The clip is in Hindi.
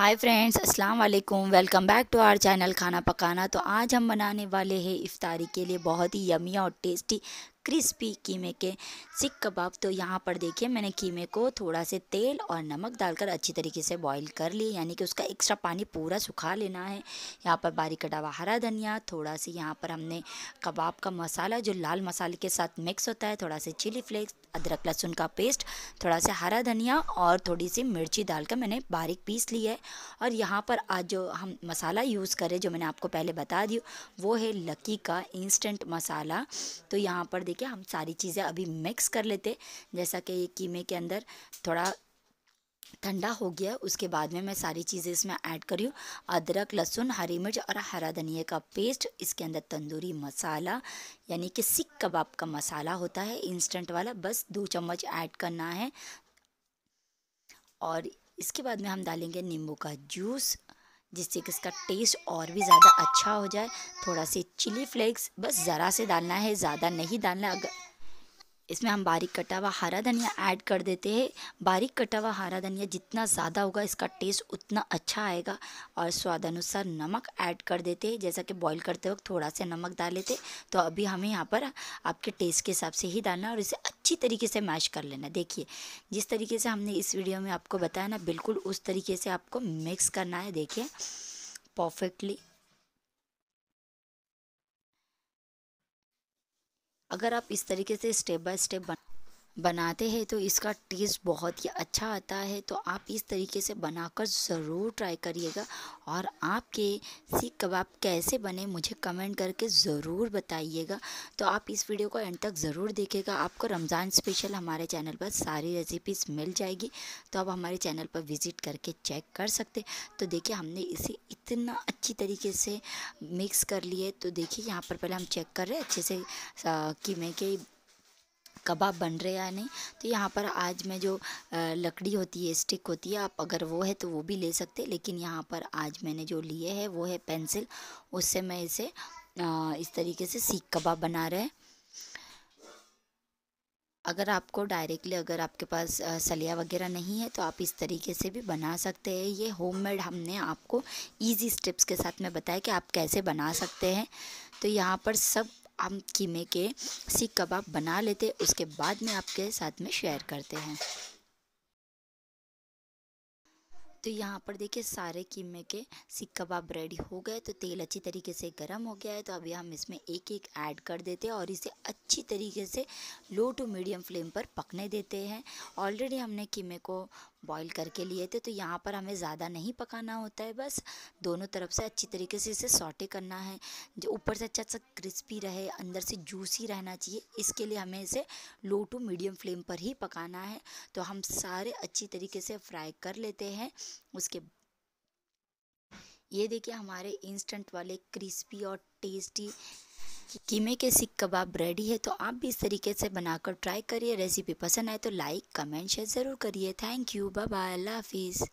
हाय फ्रेंड्स अस्सलाम वालेकुम welcome back to our channel खाना पकाना तो आज हम बनाने वाले हैं इफ़ारी के लिए बहुत ही यमी और टेस्टी क्रिस्पी कीमे के सिक कबाब तो यहाँ पर देखिए मैंने कीमे को थोड़ा से तेल और नमक डालकर अच्छी तरीके से बॉईल कर लिए यानी कि उसका एक्स्ट्रा पानी पूरा सुखा लेना है यहाँ पर बारीक कटा हुआ हरा धनिया थोड़ा सी यहाँ पर हमने कबाब का मसाला जो लाल मसाले के साथ मिक्स होता है थोड़ा सा चिली फ्लेक्स अदरक लहसुन का पेस्ट थोड़ा सा हरा धनिया और थोड़ी सी मिर्ची डालकर मैंने बारीक पीस ली है और यहाँ पर आज जो हम मसाला यूज़ करें जो मैंने आपको पहले बता दी वो है लकी का इंस्टेंट मसाला तो यहाँ पर देखिए हम सारी चीज़ें अभी मिक्स कर लेते जैसा कि कीमे के अंदर थोड़ा ठंडा हो गया उसके बाद में मैं सारी चीज़ें इसमें ऐड करी हूँ अदरक लहसुन हरी मिर्च और हरा धनिया का पेस्ट इसके अंदर तंदूरी मसाला यानी कि सिक कबाब का मसाला होता है इंस्टेंट वाला बस दो चम्मच ऐड करना है और इसके बाद में हम डालेंगे नींबू का जूस जिससे कि इसका टेस्ट और भी ज़्यादा अच्छा हो जाए थोड़ा से चिली फ्लेक्स बस ज़रा से डालना है ज़्यादा नहीं डालना अगर इसमें हम बारीक कटा हुआ हरा धनिया ऐड कर देते हैं बारीक कटा हुआ हरा धनिया जितना ज़्यादा होगा इसका टेस्ट उतना अच्छा आएगा और स्वाद अनुसार नमक ऐड कर देते हैं जैसा कि बॉईल करते वक्त थोड़ा सा नमक डाले थे तो अभी हमें यहाँ पर आपके टेस्ट के हिसाब से ही डालना और इसे अच्छी तरीके से मैश कर लेना देखिए जिस तरीके से हमने इस वीडियो में आपको बताया ना बिल्कुल उस तरीके से आपको मिक्स करना है देखिए परफेक्टली अगर आप इस तरीके से स्टेप बाय स्टेप बना बनाते हैं तो इसका टेस्ट बहुत ही अच्छा आता है तो आप इस तरीके से बनाकर ज़रूर ट्राई करिएगा और आपके सीख कबाब कैसे बने मुझे कमेंट करके ज़रूर बताइएगा तो आप इस वीडियो को एंड तक ज़रूर देखिएगा आपको रमज़ान स्पेशल हमारे चैनल पर सारी रेसिपीज़ मिल जाएगी तो आप हमारे चैनल पर विज़िट करके चेक कर सकते तो देखिए हमने इसे इतना अच्छी तरीके से मिक्स कर लिए तो देखिए यहाँ पर पहले हम चेक कर रहे हैं अच्छे से कीमे के कबाब बन रहे या नहीं तो यहाँ पर आज मैं जो लकड़ी होती है स्टिक होती है आप अगर वो है तो वो भी ले सकते लेकिन यहाँ पर आज मैंने जो लिए है वो है पेंसिल उससे मैं इसे इस तरीके से सीख कबाब बना रहे हैं अगर आपको डायरेक्टली अगर आपके पास सलिया वगैरह नहीं है तो आप इस तरीके से भी बना सकते हैं ये होममेड हमने आपको इजी स्टेप्स के साथ में बताया कि आप कैसे बना सकते हैं तो यहाँ पर सब आम कीमे के सीख कबाब बना लेते उसके बाद में आपके साथ में शेयर करते हैं तो यहाँ पर देखिए सारे कीमे के सीख कबाब रेडी हो गए तो तेल अच्छी तरीके से गर्म हो गया है तो अभी हम इसमें एक एक ऐड कर देते हैं और इसे अच्छी तरीके से लो टू मीडियम फ्लेम पर पकने देते हैं ऑलरेडी हमने कीमे को बॉईल करके लिए थे तो यहाँ पर हमें ज़्यादा नहीं पकाना होता है बस दोनों तरफ से अच्छी तरीके से इसे सॉटे करना है जो ऊपर से अच्छा सा क्रिस्पी रहे अंदर से जूसी रहना चाहिए इसके लिए हमें इसे लो टू मीडियम फ्लेम पर ही पकाना है तो हम सारे अच्छी तरीके से फ्राई कर लेते हैं उसके ये देखिए हमारे इंस्टेंट वाले क्रिस्पी और टेस्टी कीमे के सिक कबाब रेडी है तो आप भी इस तरीके से बनाकर ट्राई करिए रेसिपी पसंद आए तो लाइक कमेंट शेयर ज़रूर करिए थैंक यू बाय बाय अल्लाह हाफिज़